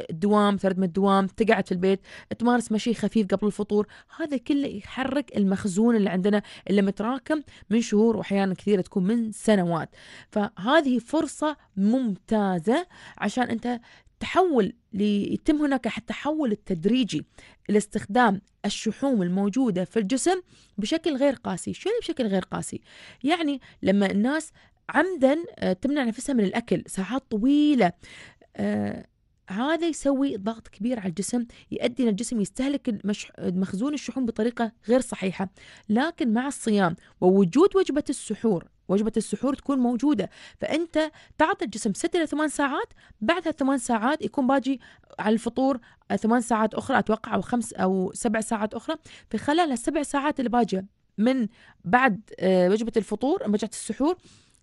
الدوام ترد من الدوام تقعد في البيت تمارس مشي خفيف قبل الفطور هذا كله يحرك المخزون اللي عندنا اللي متراكم من شهور واحيانا كثيره تكون من سنوات فهذه فرصه ممتازه عشان انت تحول يتم هناك التحول التدريجي لاستخدام الشحوم الموجودة في الجسم بشكل غير قاسي شو يعني بشكل غير قاسي؟ يعني لما الناس عمدا آه، تمنع نفسها من الأكل ساعات طويلة آه، هذا يسوي ضغط كبير على الجسم يؤدي ان الجسم يستهلك مخزون الشحوم بطريقه غير صحيحه لكن مع الصيام ووجود وجبه السحور وجبة السحور تكون موجودة فأنت تعطي الجسم 6 إلى 8 ساعات بعدها 8 ساعات يكون باجي على الفطور 8 ساعات أخرى أتوقع أو 5 أو 7 ساعات أخرى في خلال السبع ساعات الباجية من بعد آه، وجبة الفطور وجبة السحور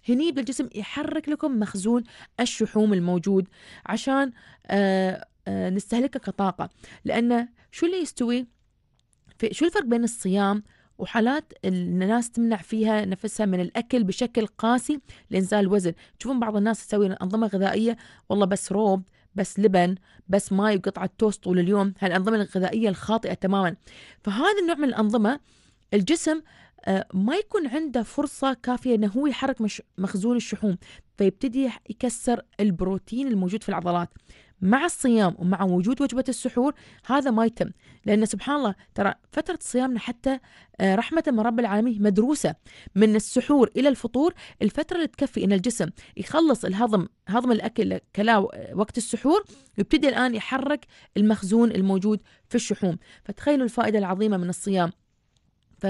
هني بالجسم يحرك لكم مخزون الشحوم الموجود عشان آه، آه، نستهلكه كطاقة لأنه شو اللي يستوي في شو الفرق بين الصيام وحالات الناس تمنع فيها نفسها من الاكل بشكل قاسي لانزال الوزن، تشوفون بعض الناس تسوي انظمه غذائيه والله بس روب، بس لبن، بس ماي وقطعه توست طول اليوم، هالانظمه الغذائيه الخاطئه تماما. فهذا النوع من الانظمه الجسم آه، ما يكون عنده فرصة كافية أنه هو يحرك مش مخزون الشحوم فيبتدي يكسر البروتين الموجود في العضلات مع الصيام ومع وجود وجبة السحور هذا ما يتم لأن سبحان الله ترى فترة صيامنا حتى آه، رحمة من رب العالمين مدروسة من السحور إلى الفطور الفترة اللي تكفي أن الجسم يخلص الهضم هضم الأكل كلا وقت السحور يبتدي الآن يحرك المخزون الموجود في الشحوم فتخيلوا الفائدة العظيمة من الصيام ف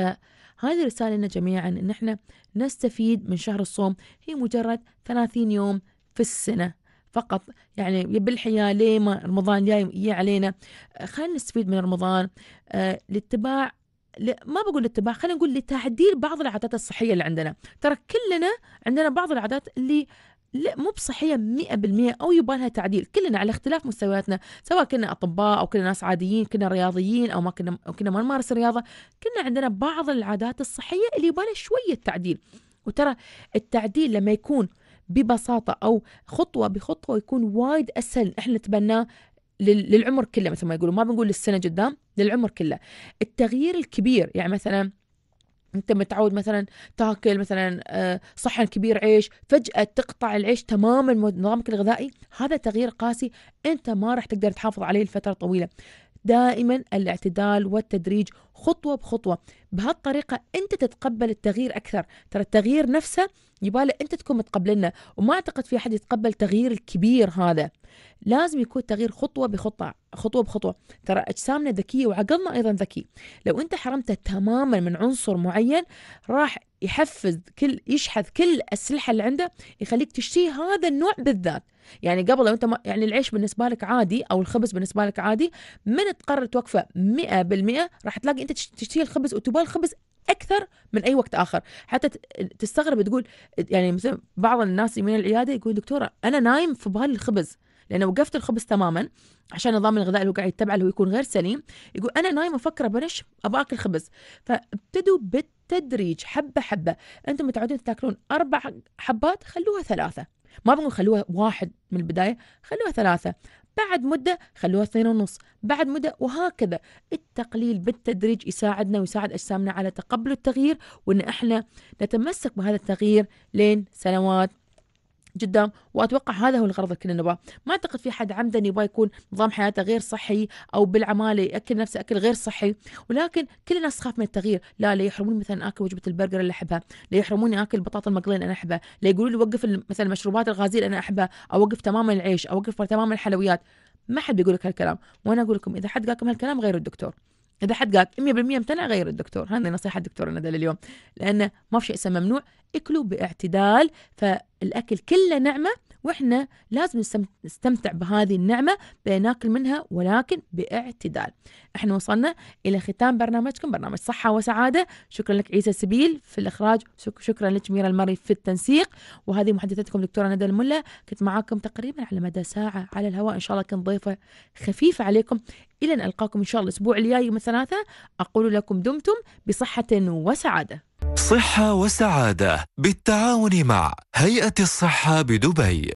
هذه رسالة لنا جميعا ان احنا نستفيد من شهر الصوم هي مجرد 30 يوم في السنة فقط يعني بالحياة ليه ما رمضان جاي علينا آه، خلينا نستفيد من رمضان آه، لاتباع لاتباع ما بقول اتباع خلينا نقول لتعديل بعض العادات الصحيه اللي عندنا ترى كلنا عندنا بعض العادات اللي لا مو بصحيه 100% او يبغى لها تعديل كلنا على اختلاف مستوياتنا سواء كنا اطباء او كنا ناس عاديين كنا رياضيين او ما كنا أو كنا ما نمارس الرياضة كنا عندنا بعض العادات الصحيه اللي يبغى لها شويه تعديل وترى التعديل لما يكون ببساطه او خطوه بخطوه يكون وايد اسهل احنا نتبناه للعمر كله مثل ما يقولوا ما بنقول للسنه قدام للعمر كله التغيير الكبير يعني مثلا انت متعود مثلا تاكل مثلا آه، صحن كبير عيش فجاه تقطع العيش تماما نظامك الغذائي هذا تغيير قاسي انت ما راح تقدر تحافظ عليه لفتره طويله دائما الاعتدال والتدريج خطوه بخطوه بهالطريقه انت تتقبل التغيير اكثر ترى التغيير نفسه يباله انت تكون متقبلنا وما اعتقد في احد يتقبل التغيير الكبير هذا لازم يكون التغيير خطوه بخطوه خطوه بخطوه ترى اجسامنا ذكيه وعقلنا ايضا ذكي لو انت حرمته تماما من عنصر معين راح يحفز كل يشحذ كل الاسلحه اللي عنده يخليك تشتهي هذا النوع بالذات يعني قبل لو انت ما يعني العيش بالنسبه لك عادي او الخبز بالنسبه لك عادي من تقرر توقفه 100% راح تلاقي انت تشتهي الخبز وتبغى الخبز اكثر من اي وقت اخر حتى تستغرب تقول يعني مثلا بعض الناس من العياده يقول دكتوره انا نايم في بالي الخبز لأنه وقفت الخبز تماما عشان نظام الغذاء اللي هو قاعد يتبعه اللي هو يكون غير سليم يقول أنا نايمة مفكرة بنش أبغى أكل خبز فابتدوا بالتدريج حبة حبة أنتم متعودين تاكلون أربع حبات خلوها ثلاثة ما بنقول خلوها واحد من البداية خلوها ثلاثة بعد مدة خلوها اثنين ونص بعد مدة وهكذا التقليل بالتدريج يساعدنا ويساعد أجسامنا على تقبل التغيير وأن إحنا نتمسك بهذا التغيير لين سنوات جدا واتوقع هذا هو الغرض الكل نبغاه ما اعتقد في حد عمدا يبغى يكون نظام حياته غير صحي او بالعماله ياكل نفسه اكل غير صحي ولكن كل الناس تخاف من التغيير لا لا يحرموني مثلا اكل وجبه البرجر اللي احبها لا يحرموني اكل البطاطا المقليه اللي انا احبها لا يقولوا لي وقف مثلا المشروبات الغازيه اللي انا احبها اوقف تماما العيش اوقف تماما الحلويات ما حد بيقول لك هالكلام وانا اقول لكم اذا حد قال لكم هالكلام غير الدكتور اذا حد قال 100% امتنع غير الدكتور هذه نصيحه الدكتور ندى لليوم لانه ما في شيء اسمه ممنوع اكلوا باعتدال فالاكل كله نعمه واحنا لازم نستمتع بهذه النعمه بناكل منها ولكن باعتدال احنا وصلنا الى ختام برنامجكم برنامج صحه وسعاده شكرا لك عيسى سبيل في الاخراج شكرا لك ميرا المري في التنسيق وهذه محدثتكم دكتوره ندى الملا كنت معاكم تقريبا على مدى ساعه على الهواء ان شاء الله كنت ضيفه خفيفه عليكم الى ان القاكم ان شاء الله الاسبوع الجاي يوم الثلاثاء اقول لكم دمتم بصحه وسعاده صحه وسعاده بالتعاون مع هيئه الصحه بدبي